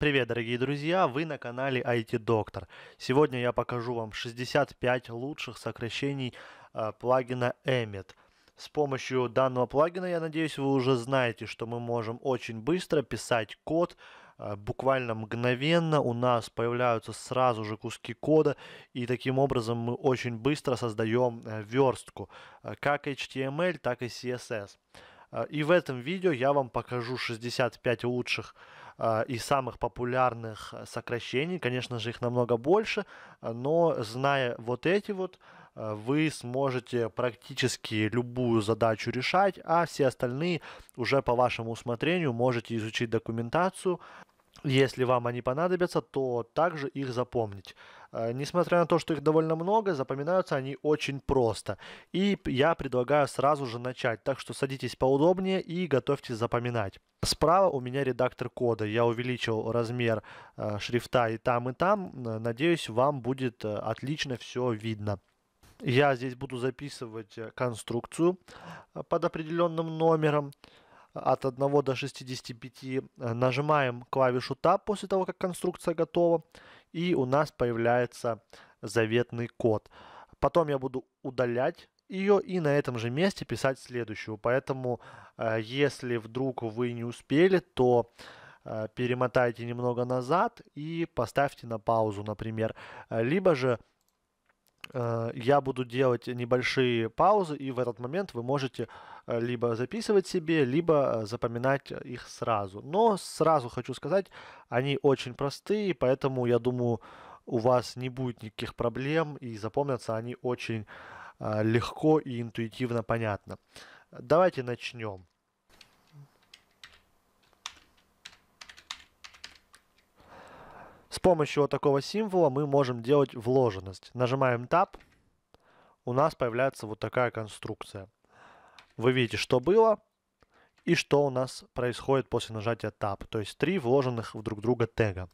Привет, дорогие друзья! Вы на канале IT Доктор. Сегодня я покажу вам 65 лучших сокращений э, плагина Emmet. С помощью данного плагина, я надеюсь, вы уже знаете, что мы можем очень быстро писать код, а, буквально мгновенно у нас появляются сразу же куски кода, и таким образом мы очень быстро создаем э, верстку, как HTML, так и CSS. А, и в этом видео я вам покажу 65 лучших а, и самых популярных а, сокращений. Конечно же, их намного больше, но зная вот эти вот, вы сможете практически любую задачу решать, а все остальные уже по вашему усмотрению можете изучить документацию. Если вам они понадобятся, то также их запомнить. Э, несмотря на то, что их довольно много, запоминаются они очень просто. И я предлагаю сразу же начать, так что садитесь поудобнее и готовьтесь запоминать. Справа у меня редактор кода. Я увеличил размер э, шрифта и там, и там. Надеюсь, вам будет э, отлично все видно. Я здесь буду записывать конструкцию под определенным номером от 1 до 65. Нажимаем клавишу Tab после того, как конструкция готова и у нас появляется заветный код. Потом я буду удалять ее и на этом же месте писать следующую. Поэтому, э, если вдруг вы не успели, то э, перемотайте немного назад и поставьте на паузу, например. Либо же э, я буду делать небольшие паузы, и в этот момент вы можете Э, либо записывать себе, либо э, запоминать э, их сразу. Но сразу хочу сказать, они очень простые, поэтому я думаю, у вас не будет никаких проблем и запомнятся они очень легко и интуитивно понятно. Давайте начнем. С помощью вот такого символа мы можем делать вложенность. Нажимаем Tab, у нас появляется вот такая конструкция. Вы видите, что было и что у нас происходит после нажатия Tab. То есть три вложенных в друг друга тега.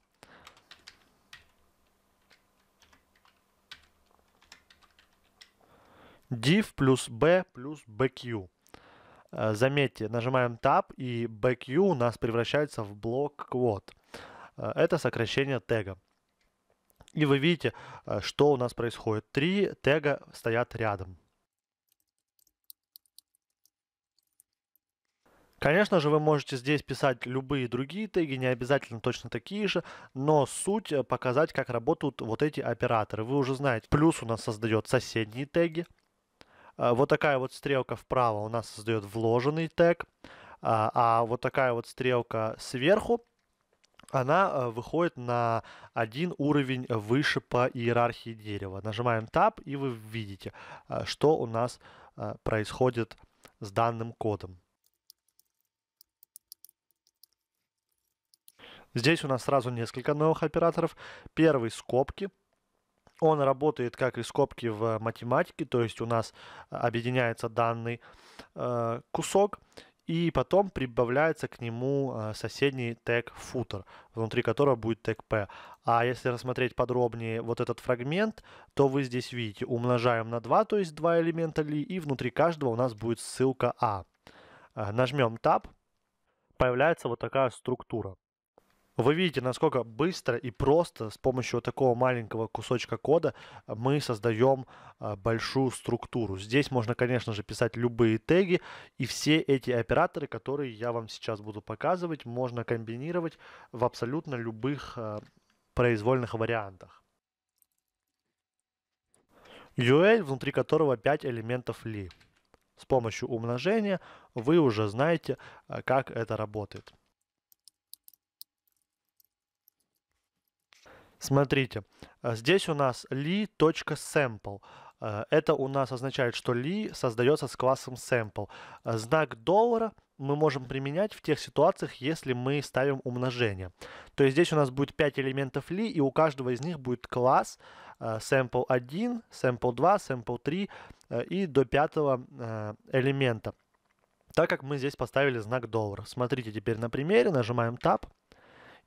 div плюс b плюс bq. Э, заметьте, нажимаем Tab, и bq у нас превращается в блок quote. Э, это сокращение тега. И вы видите, э, что у нас происходит. Три тега стоят рядом. Конечно же, вы можете здесь писать любые другие теги, не обязательно точно такие же, но суть э, показать, как работают вот эти операторы. Вы уже знаете, плюс у нас создает соседние теги. А, вот такая вот стрелка вправо у нас создает вложенный тег, а, а вот такая вот стрелка сверху она э, выходит на один уровень выше по иерархии дерева. Нажимаем Tab, и вы видите, э, что у нас происходит с данным кодом. Здесь у нас сразу несколько новых операторов. Первый скобки. Он работает как и скобки в математике, то есть у нас э, объединяется данный э, кусок и потом прибавляется к нему э, соседний тег footer, внутри которого будет тег p. А если рассмотреть подробнее вот этот фрагмент, то вы здесь видите, умножаем на 2, то есть два элемента ли, и внутри каждого у нас будет ссылка a. А. Э, нажмем tab, появляется вот такая структура. Вы видите, насколько быстро и просто с помощью вот такого маленького кусочка кода э, мы создаем э, большую структуру. Здесь можно, конечно же, писать любые теги, и все эти операторы, которые я вам сейчас буду показывать, можно комбинировать в абсолютно любых э, произвольных вариантах. UL, внутри которого 5 элементов ли. С помощью умножения вы уже знаете, как это работает. Смотрите, э, здесь у нас li.sample. Э, это у нас означает, что li создается с классом sample. Э, знак доллара мы можем применять в тех ситуациях, если мы ставим умножение. То есть здесь у нас будет 5 элементов li, и у каждого из них будет класс sample 1, sample 2, sample 3 и до пятого элемента. Так как мы здесь поставили знак доллара. Смотрите теперь на примере, нажимаем Tab.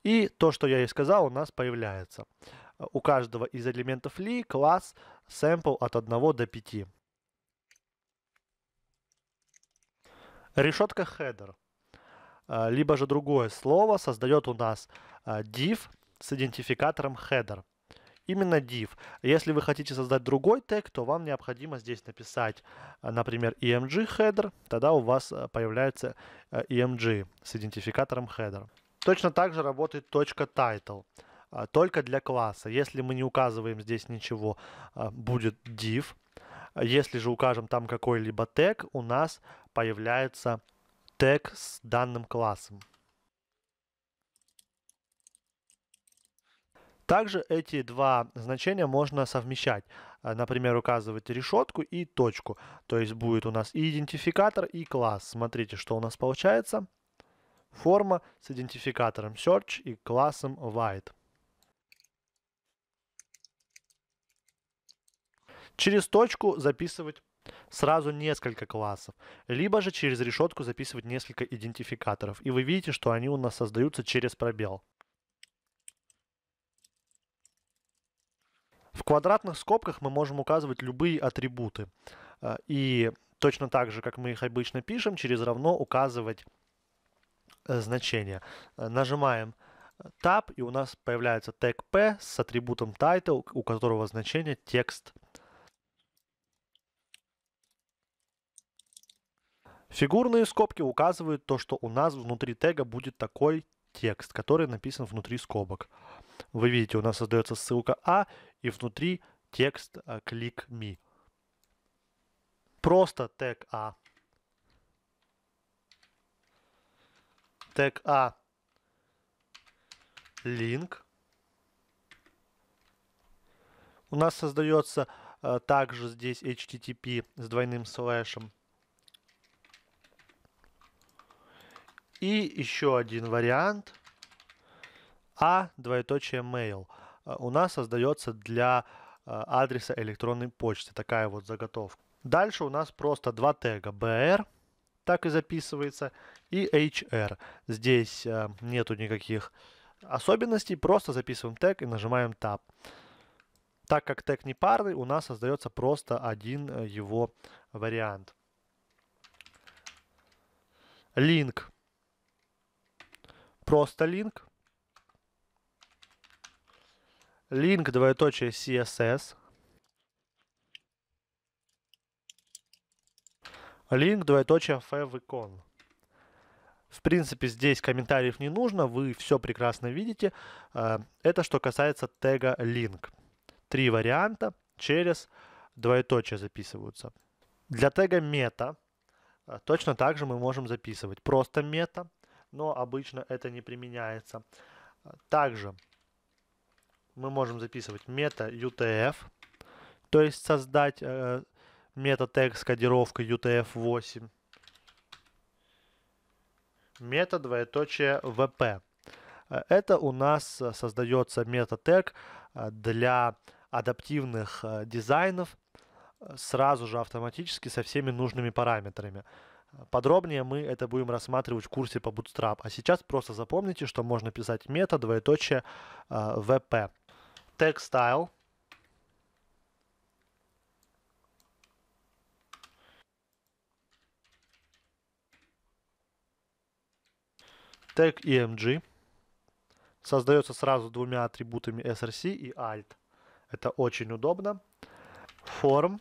И то, что я и сказал, у нас появляется. У каждого из элементов Li класс sample от 1 до 5. Решетка header, а, либо же другое слово, создает у нас а, div с идентификатором header. Именно div. Если вы хотите создать другой тег, то вам необходимо здесь написать, а, например, emg header, тогда у вас появляется emg с идентификатором header. Точно так же работает точка title, а, только для класса. Если мы не указываем здесь ничего, а, будет div. Если же укажем там какой-либо тег, у нас появляется тег с данным классом. Также эти два значения можно совмещать. А, например, указывать решетку и точку. То есть будет у нас и идентификатор, и класс. Смотрите, что у нас получается форма с идентификатором search и классом white. Через точку записывать сразу несколько классов, либо же через решетку записывать несколько идентификаторов. И вы видите, что они у нас создаются через пробел. В квадратных скобках мы можем указывать любые атрибуты. Э, и точно так же, как мы их обычно пишем, через равно указывать Э, значение. Э, нажимаем э, Tab, и у нас появляется тег P с атрибутом title, у которого значение текст. Фигурные скобки указывают то, что у нас внутри тега будет такой текст, который написан внутри скобок. Вы видите, у нас создается ссылка А и внутри текст click me. Просто тег А тег А link. У нас создается э, также здесь HTTP с двойным слэшем. И еще один вариант. А двоеточие mail. Э, у нас создается для э, адреса электронной почты. Такая вот заготовка. Дальше у нас просто два тега. BR, так и записывается и HR. Здесь э, нету никаких особенностей, просто записываем тег и нажимаем Tab. Так как тег не парный, у нас создается просто один э, его вариант. link Просто link link двоеточие CSS. link двоеточие favicon. В принципе, здесь комментариев не нужно, вы все прекрасно видите. А, это что касается тега link. Три варианта через двоеточие записываются. Для тега мета а, точно так же мы можем записывать просто мета, но обычно это не применяется. А, также мы можем записывать мета UTF, то есть создать э, мета тег с кодировкой UTF-8 метод двоеточие VP. Это у нас э, создается метод тег э, для адаптивных э, дизайнов сразу же автоматически со всеми нужными параметрами. Подробнее мы это будем рассматривать в курсе по Bootstrap. А сейчас просто запомните, что можно писать метод двоеточие VP. Tag style Тег EMG создается сразу двумя атрибутами src и alt. Это очень удобно. Form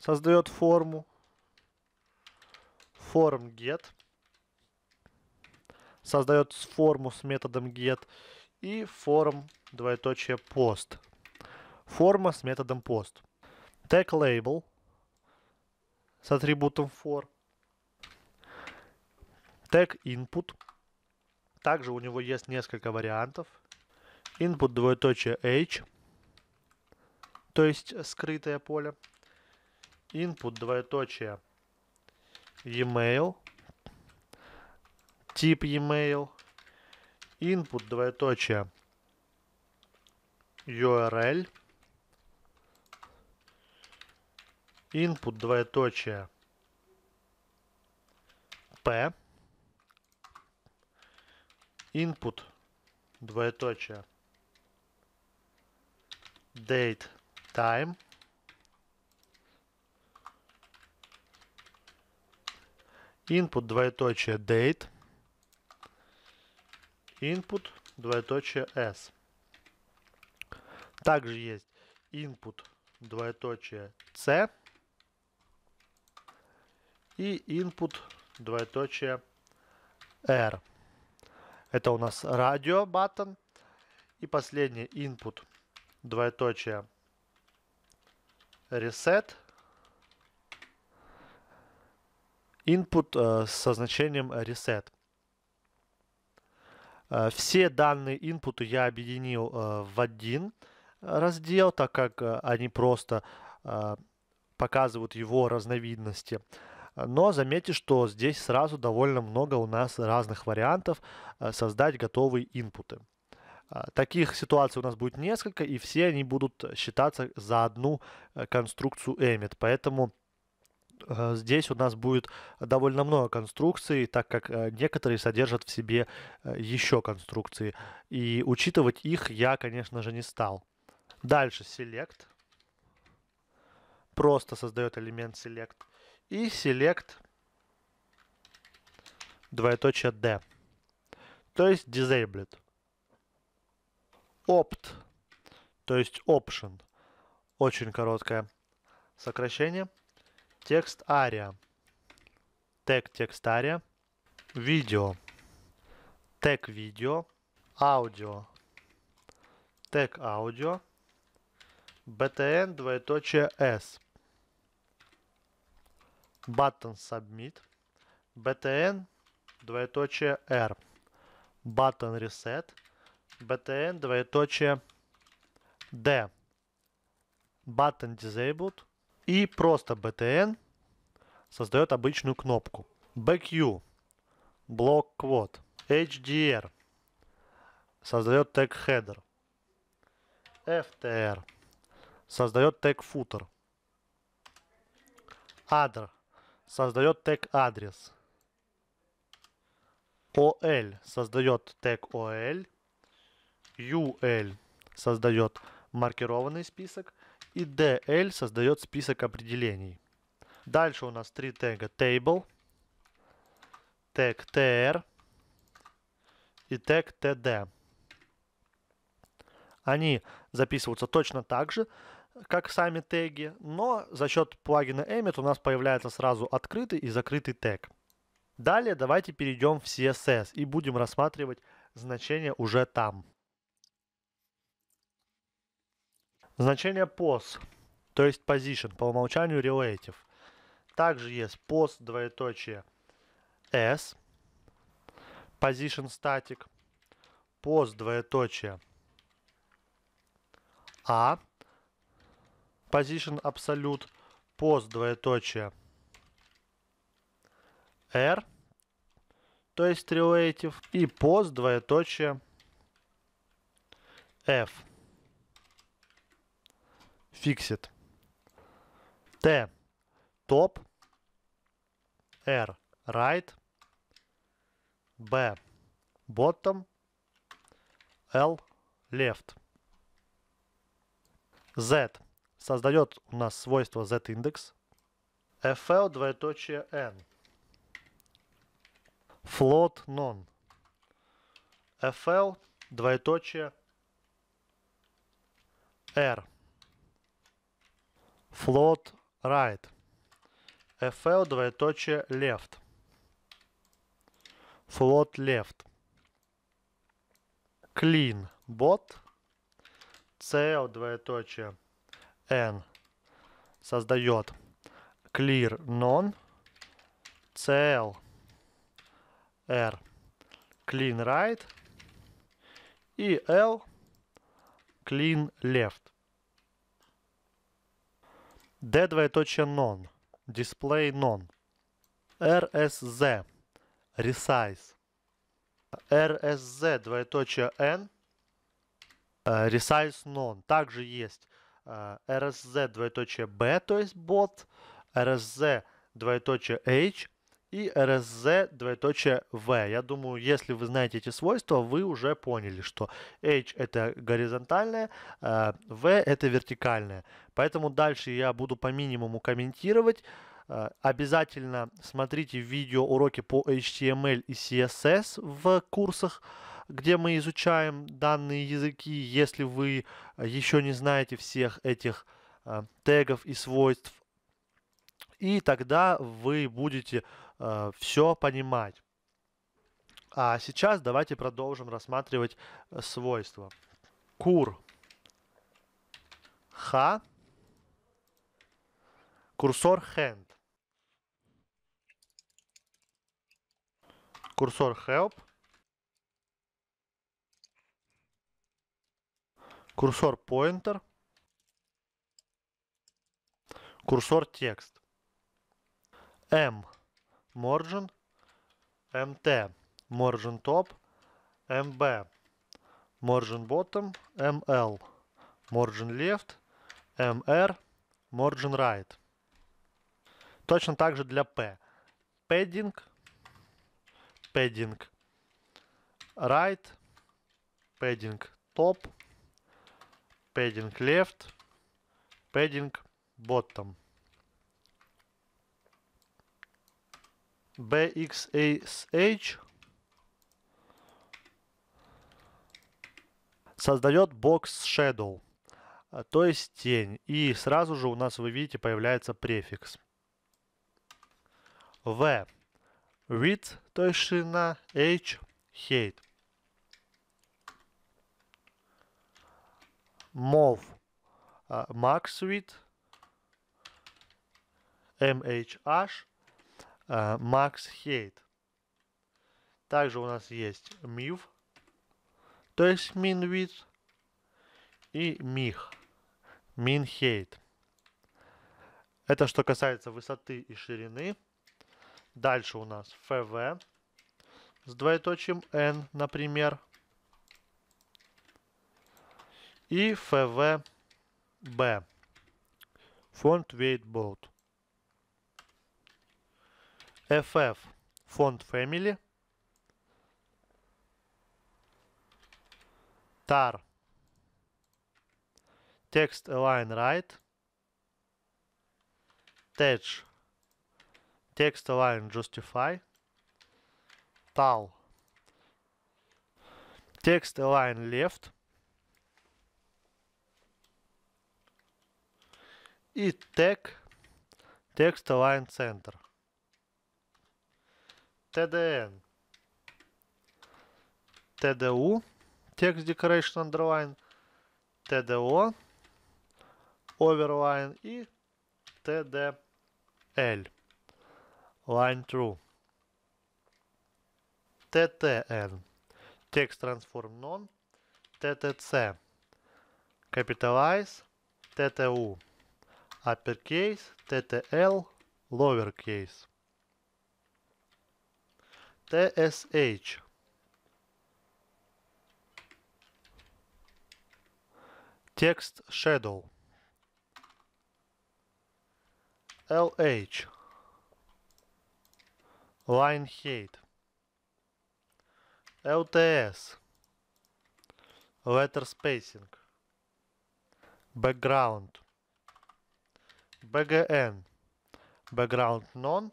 создает форму. Form get создает форму с методом get и form двоеточие post. Форма с методом post. Tag label с атрибутом for. Tag input – также у него есть несколько вариантов. Input двоеточие h, то есть скрытое поле. Input двоеточие email, тип email, input двоеточие URL, input двоеточие P, input двоеточие date time input двоеточие date input двоеточие s также есть input двоеточие c и input двоеточие r это у нас радио button. И последний input двоеточие reset. Input э, со значением reset. Э, все данные input я объединил э, в один э, раздел, так как э, они просто э, показывают его разновидности. А, но заметьте, что здесь сразу довольно много у нас разных вариантов а, создать готовые инпуты. А, таких ситуаций у нас будет несколько, и все они будут считаться за одну конструкцию emit. Поэтому здесь у нас будет довольно много конструкций, так как некоторые содержат в себе еще конструкции. И учитывать их я, конечно же, не стал. Дальше select. Просто создает элемент select и select двоеточие D. То есть disabled. Opt, то есть option. Очень короткое сокращение. Текст ария. Тег текст ария. Видео. Тег видео. Аудио. Тег аудио. BTN двоеточие S button submit, btn, двоеточие r, button reset, btn, двоеточие d, button disabled и просто btn создает обычную кнопку. BQ, блок квот, HDR создает тег header, FTR создает тег footer, Other создает тег адрес. OL создает тег OL. UL создает маркированный список. И DL создает список определений. Дальше у нас три тега table, тег tr и тег td. Они записываются точно так же, как сами теги, но за счет плагина Emmet у нас появляется сразу открытый и закрытый тег. Далее давайте перейдем в CSS и будем рассматривать значение уже там. Значение pos, то есть position, по умолчанию relative. Также есть pos двоеточие s, position static, pos двоеточие a, position absolute post двоеточие r, то есть relative, и post двоеточие f. Fixit. T. Top. R. Right. B. Bottom. L. Left. Z создает у нас свойство z-индекс fl двоеточие n float non fl двоеточие r float right fl двоеточие left float left clean bot cl двоеточие n создает clear non cl r clean right и l clean left. d двоеточие non display non rsz resize rsz двоеточие n resize non также есть RSZ а, двоеточие B, то есть бот, RSZ двоеточие H и RSZ двоеточие V. Я думаю, если вы знаете эти свойства, вы уже поняли, что H это горизонтальное, V а это вертикальное. Поэтому дальше я буду по минимуму комментировать. А, обязательно смотрите видео уроки по HTML эм и CSS в курсах где мы изучаем данные языки. Если вы э, еще не знаете всех этих э, тегов и свойств, и тогда вы будете э, все понимать. А сейчас давайте продолжим рассматривать э, свойства. Кур. Ха. Курсор hand. Курсор help. курсор pointer, курсор текст, m margin, mt margin top, mb margin bottom, ml margin left, mr margin right. Точно так же для p. Padding, padding right, padding top, padding left, padding bottom. bxsh создает box shadow, а, то есть тень. И сразу же у нас, вы видите, появляется префикс. V. Width, то есть ширина, H, height. MOV MaxSuite, MHH, MaxHate. Также у нас есть MIV, то есть MinWidth и MIG, MinHate. Это что касается высоты и ширины. Дальше у нас FV с двоеточием N, например и FVB. Font Weight Bold. FF Font Family. Tar. Text Align Right. Tag. Text Align Justify. Tal. Text Align Left. и тег Text Align Center. TDN. TDU. Text Decoration Underline. TDO. Overline и TDL. Line True. TTN. Text Transform None. TTC. Capitalize. ТТУ. uppercase, TTL, lowercase. TSH Text shadow LH Line height LTS Letter spacing Background BGN background none,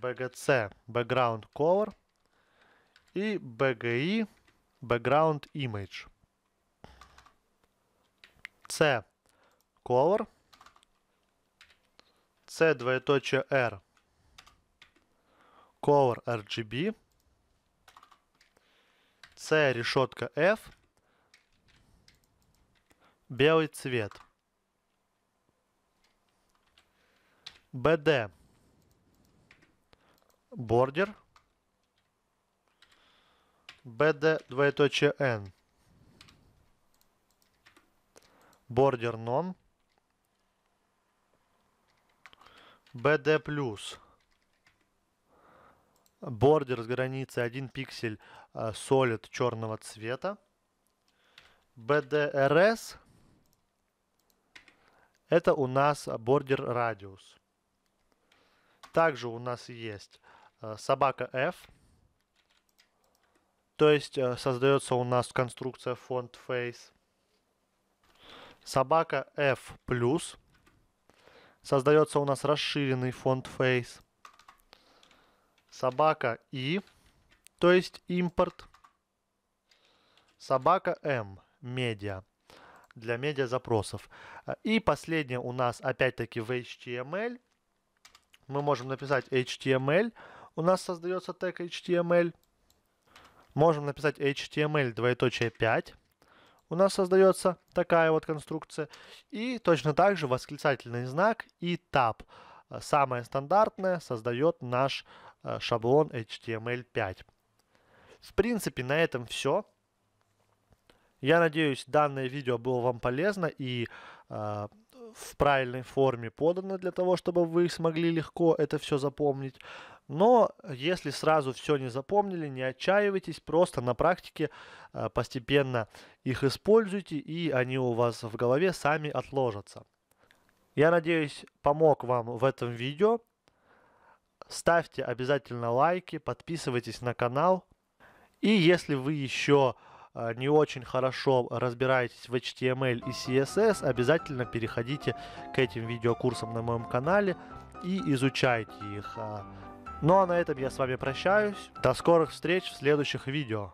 BGC background cover и BGI background image. C cover, C двоеточие R cover RGB, C решетка F, белый цвет. BD border BD двоеточие N border non BD плюс бордер с границей 1 пиксель solid а, черного цвета BDRS это у нас бордер радиус также у нас есть э, собака f. То есть э, создается у нас конструкция font face. Собака f плюс. Создается у нас расширенный font face. Собака i. То есть импорт. Собака m. Медиа для медиа запросов. Э, и последнее у нас опять-таки в HTML мы можем написать HTML, у нас создается тег HTML. Можем написать HTML двоеточие 5. У нас создается такая вот конструкция. И точно так же восклицательный знак и tab. Самое стандартное создает наш э, шаблон HTML5. В принципе, на этом все. Я надеюсь, данное видео было вам полезно и э, в правильной форме подано для того, чтобы вы смогли легко это все запомнить. Но если сразу все не запомнили, не отчаивайтесь, просто на практике э, постепенно их используйте, и они у вас в голове сами отложатся. Я надеюсь, помог вам в этом видео. Ставьте обязательно лайки, подписывайтесь на канал. И если вы еще Э, не очень хорошо разбираетесь в HTML и CSS, обязательно переходите к этим видеокурсам на моем канале и изучайте их. Э, ну а на этом я с вами прощаюсь. До скорых встреч в следующих видео.